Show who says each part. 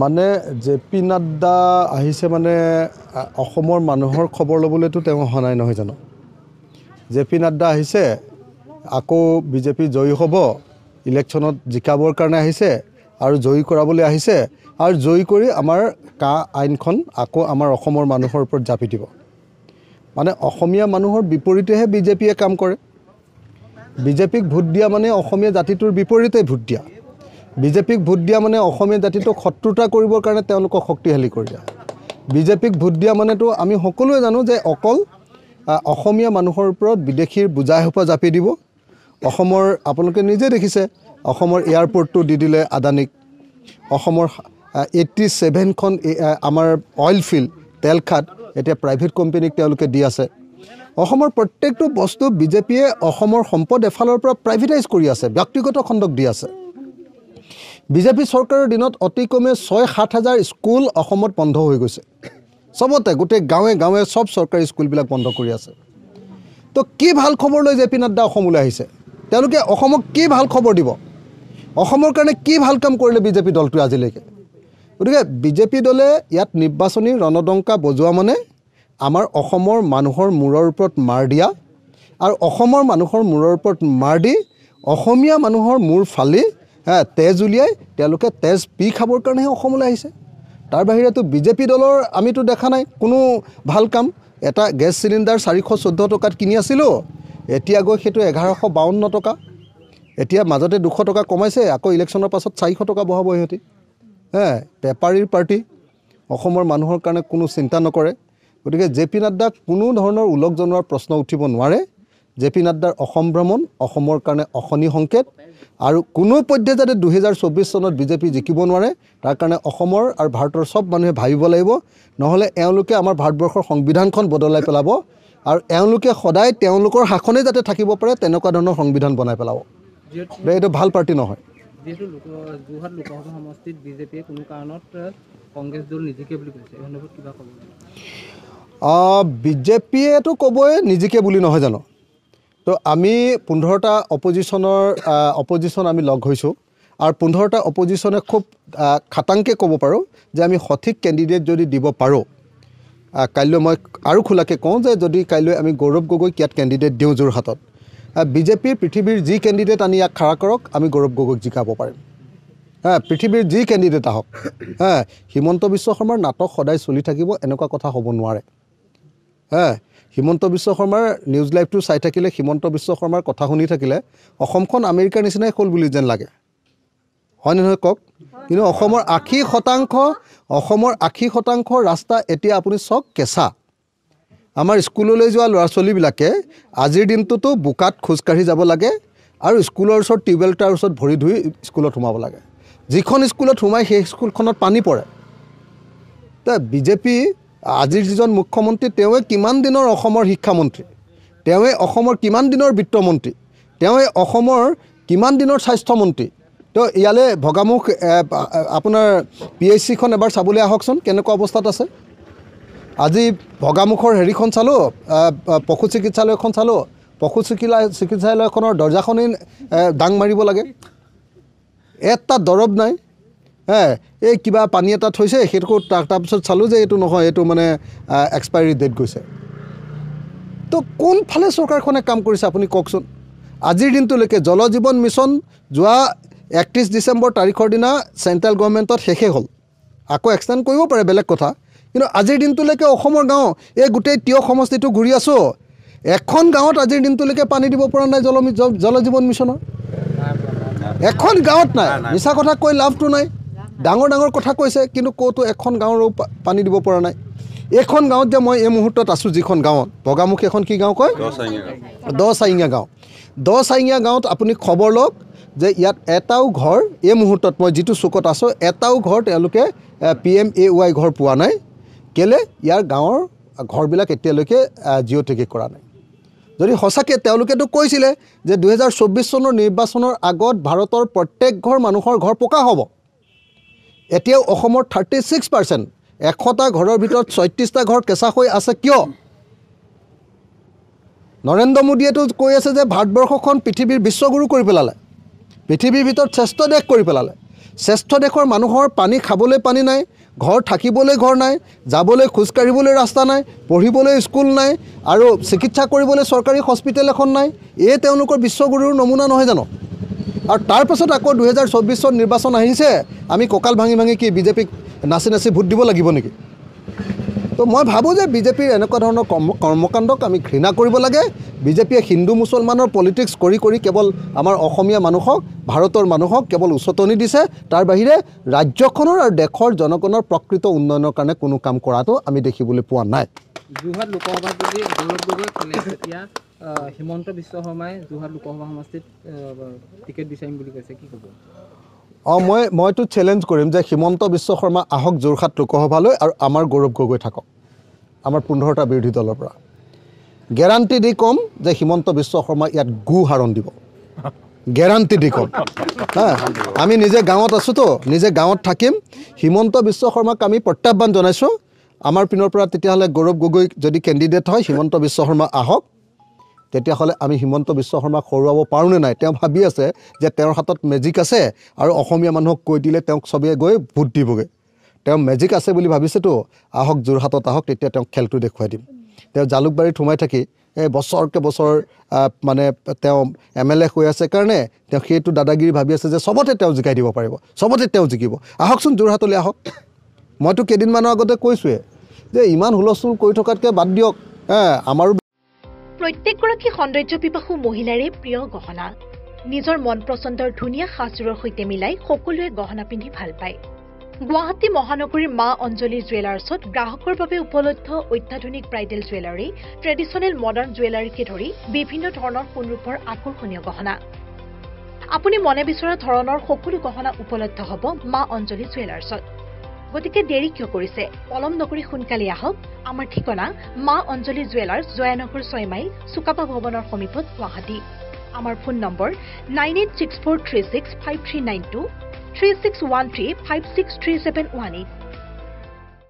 Speaker 1: মানে J P Nadda আহিছে মানে অসমৰ মানুহৰ খবৰ ল'বলৈতো তেওঁ অহা নাই নহয় জানো জে পি নাড্ডা আহিছে আকৌ বিজেপি জয়ী হ'ব ইলেকশ্যনত জিকাবৰ কাৰণে আহিছে আৰু জয়ী কৰাবলৈ আহিছে আৰু জয়ী কৰি আমাৰ কা আইনখন আকৌ আমাৰ অসমৰ মানুহৰ ওপৰত জাপি দিব মানে অসমীয়া মানুহৰ বিপৰীতেহে বিজেপিয়ে কাম কৰে বিজেপিক ভোট দিয়া মানে অসমীয়া জাতিটোৰ বিপৰীতে ভোট দিয়া বিজেপিক ভোট দিয়া মানে অসমীয়া জাতিটোক শত্ৰুতা কৰিবৰ কাৰণে তেওঁলোকক শক্তিশালী কৰি দিয়া বিজেপিক ভোট দিয়া মানেতো আমি সকলোৱে জানো যে অকল অসমীয়া মানুহৰ ওপৰত বিদেশীৰ বুজাই সোপা জাপি দিব অসমৰ আপোনালোকে নিজে দেখিছে অসমৰ এয়াৰপৰ্টটো দি দিলে আদানীক অসমৰ এইট্টি ছেভেনখন আমাৰ অইল ফিল্ড তেলখাত এতিয়া প্ৰাইভেট কোম্পেনীক তেওঁলোকে দি আছে অসমৰ প্ৰত্যেকটো বস্তু বিজেপিয়ে অসমৰ সম্পদ এফালৰ পৰা প্ৰাইভেটাইজ কৰি আছে ব্যক্তিগত খণ্ডক দি আছে বিজেপি চৰকাৰৰ দিনত অতি কমেও ছয় সাত হাজাৰ স্কুল অসমত বন্ধ হৈ গৈছে চবতে গোটেই গাঁৱে গাঁৱে চব চৰকাৰী স্কুলবিলাক বন্ধ কৰি আছে তো কি ভাল খবৰ লৈ জে পি নাড্ডা অসমলৈ আহিছে তেওঁলোকে অসমক কি ভাল খবৰ দিব অসমৰ কাৰণে কি ভাল কাম কৰিলে বিজেপি দলটোৱে আজিলৈকে গতিকে বিজেপি দলে ইয়াত নিৰ্বাচনী ৰণদংকা বজোৱা মানে আমাৰ অসমৰ মানুহৰ মূৰৰ ওপৰত মাৰ দিয়া আৰু অসমৰ মানুহৰ মূৰৰ ওপৰত মাৰ দি অসমীয়া মানুহৰ মূৰ ফালি হ্যাঁ তেজ উলিয়াই তেওঁলোকে তেজ পি খাবৰ কাৰণেহে অসমলৈ আহিছে তাৰ বাহিৰেতো বিজেপি দলৰ আমিতো দেখা নাই কোনো ভাল কাম এটা গেছ চিলিণ্ডাৰ চাৰিশ চৈধ্য টকাত কিনি আছিলোঁ এতিয়া গৈ সেইটো এঘাৰশ বাৱন্ন টকা এতিয়া মাজতে দুশ টকা কমাইছে আকৌ ইলেকশ্যনৰ পাছত চাৰিশ টকা বহাব সিহঁতি হে বেপাৰীৰ পাৰ্টি অসমৰ মানুহৰ কাৰণে কোনো চিন্তা নকৰে গতিকে জে পি নাড্ডাক কোনো ধৰণৰ উলক জনোৱাৰ প্ৰশ্ন উঠিব নোৱাৰে জে পি নাড্ডাৰ অসম ভ্ৰমণ অসমৰ কাৰণে অশনি সংকেত আৰু কোনো পধ্যে যাতে দুহেজাৰ চৌব্বিছ চনত বিজেপি জিকিব নোৱাৰে তাৰ কাৰণে অসমৰ আৰু ভাৰতৰ চব মানুহে ভাবিব লাগিব নহ'লে এওঁলোকে আমাৰ ভাৰতবৰ্ষৰ সংবিধানখন বদলাই পেলাব আৰু এওঁলোকে সদায় তেওঁলোকৰ শাসনেই যাতে থাকিব পাৰে তেনেকুৱা ধৰণৰ সংবিধান বনাই পেলাব এইটো ভাল পাৰ্টি নহয় যিহেতু যোৰহাট লোকসভা সমষ্টিত বিজেপিয়ে বিজেপিয়েতো ক'বই নিজিকে বুলি নহয় জানো তো আমি পোন্ধৰটা অপজিশ্যনৰ অপজিশ্যন আমি লগ হৈছোঁ আৰু পোন্ধৰটা অপজিশ্যনে খুব খাটাংকৈ ক'ব পাৰোঁ যে আমি সঠিক কেণ্ডিডেট যদি দিব পাৰোঁ কাইলৈ মই আৰু খোলাকৈ কওঁ যে যদি কাইলৈ আমি গৌৰৱ গগৈক ইয়াত কেণ্ডিডেট দিওঁ যোৰহাটত বিজেপিৰ পৃথিৱীৰ যি কেণ্ডিডেট আনি ইয়াক খাৰা কৰক আমি গৌৰৱ গগৈক জিকাব পাৰিম হা পৃথিৱীৰ যি কেণ্ডিডেট আহক হা হিমন্ত বিশ্ব শৰ্মাৰ নাটক সদায় চলি থাকিব এনেকুৱা কথা হ'ব নোৱাৰে হা হিমন্ত বিশ্ব শৰ্মাৰ নিউজ লাইভটো চাই থাকিলে হিমন্ত বিশ্ব শৰ্মাৰ কথা শুনি থাকিলে অসমখন আমেৰিকাৰ নিচিনাই হ'ল বুলি যেন লাগে হয়নে নহয় কওক কিন্তু অসমৰ আশী শতাংশ অসমৰ আশী শতাংশ ৰাস্তা এতিয়া আপুনি চাওক কেঁচা আমাৰ স্কুললৈ যোৱা ল'ৰা ছোৱালীবিলাকে আজিৰ দিনটোতো বোকাত খোজকাঢ়ি যাব লাগে আৰু স্কুলৰ ওচৰত টিউবৱেল এটাৰ ওচৰত ভৰি ধুই স্কুলত সোমাব লাগে যিখন স্কুলত সোমাই সেই স্কুলখনত পানী পৰে বিজেপি আজিৰ যিজন মুখ্যমন্ত্ৰী তেওঁৱে কিমান দিনৰ অসমৰ শিক্ষামন্ত্ৰী তেওঁৱে অসমৰ কিমান দিনৰ বিত্তমন্ত্ৰী তেওঁৱে অসমৰ কিমান দিনৰ স্বাস্থ্যমন্ত্ৰী তেওঁ ইয়ালৈ ভগামুখ আপোনাৰ পি এইচ চিখন এবাৰ চাবলৈ আহকচোন কেনেকুৱা অৱস্থাত আছে আজি ভগামুখৰ হেৰিখন চালোঁ পশু চিকিৎসালয়খন চালোঁ পশু চিকিৎসা চিকিৎসালয়খনৰ দৰ্জাখনেই দাং মাৰিব লাগে এটা দৰৱ নাই এই কিবা পানী এটা থৈছে সেইটো তাৰপিছত চালোঁ যে এইটো নহয় এইটো মানে এক্সপায়াৰী ডেট গৈছে তো কোনফালে চৰকাৰখনে কাম কৰিছে আপুনি কওকচোন আজিৰ দিনটোলৈকে জল জীৱন মিছন যোৱা একত্ৰিছ ডিচেম্বৰ তাৰিখৰ দিনা চেণ্ট্ৰেল গভৰ্ণমেণ্টত শেষে হ'ল আকৌ এক্সটেণ্ড কৰিব পাৰে বেলেগ কথা কিন্তু আজিৰ দিনটোলৈকে অসমৰ গাঁও এই গোটেই তিয় সমষ্টিটো ঘূৰি আছোঁ এখন গাঁৱত আজিৰ দিনটোলৈকে পানী দিব পৰা নাই জল জল জীৱন মিছনৰ এখন গাঁৱত নাই মিছা কথা কৈ লাভটো নাই ডাঙৰ ডাঙৰ কথা কৈছে কিন্তু ক'তো এখন গাঁৱৰো পানী দিব পৰা নাই এইখন গাঁৱত যে মই এই মুহূৰ্তত আছোঁ যিখন গাঁৱত বগামুখ এখন কি গাঁও কয় দ দচাৰিঙীয়া গাঁও দ দচাৰিঙীয়া গাঁৱত আপুনি খবৰ লওক যে ইয়াত এটাও ঘৰ এই মুহূৰ্তত মই যিটো চুকত আছোঁ এটাও ঘৰ তেওঁলোকে পি এম এ ৱাই ঘৰ পোৱা নাই কেলৈ ইয়াৰ গাঁৱৰ ঘৰবিলাক এতিয়ালৈকে জিঅ' টেকি কৰা নাই যদি সঁচাকৈ তেওঁলোকেতো কৈছিলে যে দুহেজাৰ চৌব্বিছ চনৰ নিৰ্বাচনৰ আগত ভাৰতৰ প্ৰত্যেক ঘৰ মানুহৰ ঘৰ পকা হ'ব এতিয়াও অসমৰ থাৰ্টি ছিক্স পাৰ্চেণ্ট এশটা ঘৰৰ ভিতৰত ছয়ত্ৰিছটা ঘৰ কেঁচা হৈ আছে কিয় নৰেন্দ্ৰ মোদীয়েতো কৈ আছে যে ভাৰতবৰ্ষখন পৃথিৱীৰ বিশ্বগুৰু কৰি পেলালে পৃথিৱীৰ ভিতৰত শ্ৰেষ্ঠ দেশ কৰি পেলালে শ্ৰেষ্ঠ দেশৰ মানুহৰ পানী খাবলৈ পানী নাই ঘৰ থাকিবলৈ ঘৰ নাই যাবলৈ খোজকাঢ়িবলৈ ৰাস্তা নাই পঢ়িবলৈ স্কুল নাই আৰু চিকিৎসা কৰিবলৈ চৰকাৰী হস্পিটেল এখন নাই এয়ে তেওঁলোকৰ বিশ্বগুৰুৰ নমুনা নহয় জানো আৰু তাৰপাছত আকৌ দুহেজাৰ চৌব্বিছত নিৰ্বাচন আহিছে আমি কঁকাল ভাঙি ভাঙি কি বিজেপিক নাচি নাচি ভোট দিব লাগিব নেকি তো মই ভাবোঁ যে বিজেপিৰ এনেকুৱা ধৰণৰ কৰ্ম কৰ্মকাণ্ডক আমি ঘৃণা কৰিব লাগে বিজেপিয়ে হিন্দু মুছলমানৰ পলিটিক্স কৰি কৰি কেৱল আমাৰ অসমীয়া মানুহক ভাৰতৰ মানুহক কেৱল উচতনি দিছে তাৰ বাহিৰে ৰাজ্যখনৰ আৰু দেশৰ জনগণৰ প্ৰকৃত উন্নয়নৰ কাৰণে কোনো কাম কৰাটো আমি দেখিবলৈ পোৱা নাই যোৰহাট লোকসভাত যদি হিমন্ত বিশ্ব শৰ্মাই যোৰহাট লোকসভা সমষ্টিত টিকেট বিচাৰিম বুলি কৈছে কি ক'ব অঁ মই মইতো চেলেঞ্জ কৰিম যে হিমন্ত বিশ্ব শৰ্মা আহক যোৰহাট লোকসভালৈ আৰু আমাৰ গৌৰৱ গগৈ থাকক আমাৰ পোন্ধৰটা বিৰোধী দলৰ পৰা গেৰাণ্টি দি ক'ম যে হিমন্ত বিশ্ব শৰ্মা ইয়াত গু হাৰণ দিব গেৰাণ্টি দি ক'ম হা আমি নিজে গাঁৱত আছোঁতো নিজে গাঁৱত থাকিম হিমন্ত বিশ্ব শৰ্মাক আমি প্ৰত্যাহ্বান জনাইছোঁ আমাৰ পিনৰ পৰা তেতিয়াহ'লে গৌৰৱ গগৈ যদি কেণ্ডিডেট হয় হিমন্ত বিশ্ব শৰ্মা আহক তেতিয়াহ'লে আমি হিমন্ত বিশ্ব শৰ্মাক হৰুৱাব পাৰোঁনে নাই তেওঁ ভাবি আছে যে তেওঁৰ হাতত মেজিক আছে আৰু অসমীয়া মানুহক কৈ দিলে তেওঁক চবেই গৈ ভোট দিবগৈ তেওঁ মেজিক আছে বুলি ভাবিছেতো আহক যোৰহাটত আহক তেতিয়া তেওঁক খেলটো দেখুৱাই দিম তেওঁ জালুকবাৰীত সোমাই থাকি এই বছৰকে বছৰ মানে তেওঁ এম এল এ হৈ আছে কাৰণে তেওঁ সেইটো দাদাগিৰি ভাবি আছে যে চবতে তেওঁ জিকাই দিব পাৰিব চবতে তেওঁ জিকিব আহকচোন যোৰহাটলৈ আহক মইতো কেইদিনমানৰ আগতে কৈছোঁৱে যে ইমান হুলস্থুল কৰি থকাতকৈ বাদ দিয়ক আমাৰো প্ৰত্যেকগৰাকী সৌন্দৰ্য পিপাসু মহিলাৰে প্ৰিয় গহনা নিজৰ মন পচন্দৰ ধুনীয়া সাজযোৰৰ সৈতে মিলাই সকলোৱে গহনা পিন্ধি ভাল পায় গুৱাহাটী মহানগৰীৰ মা অঞ্জলি জুৱেলাৰ্ছত গ্ৰাহকৰ বাবে উপলব্ধ অত্যাধুনিক ব্ৰাইডেল জুৱেলাৰী ট্ৰেডিশ্যনেল মডাৰ্ণ জুৱেলাৰীকে ধৰি বিভিন্ন ধৰণৰ সোণৰূপৰ আকৰ্ষণীয় গহনা আপুনি মনে বিচৰা ধৰণৰ সকলো গহনা উপলব্ধ হ'ব মা অঞ্জলি জুৱেলাৰ্ছত গতিকে দেৰি কিয় কৰিছে পলম নকৰি সোনকালে আহক আমাৰ ঠিকনা মা অঞ্জলি জুৱেলাৰ্ছ জয়ানগৰ ছয় মাইল চুকাপা ভৱনৰ সমীপত গুৱাহাটী আমাৰ phone number nine eight six four three six five three nine two three six one three five six three seven one eight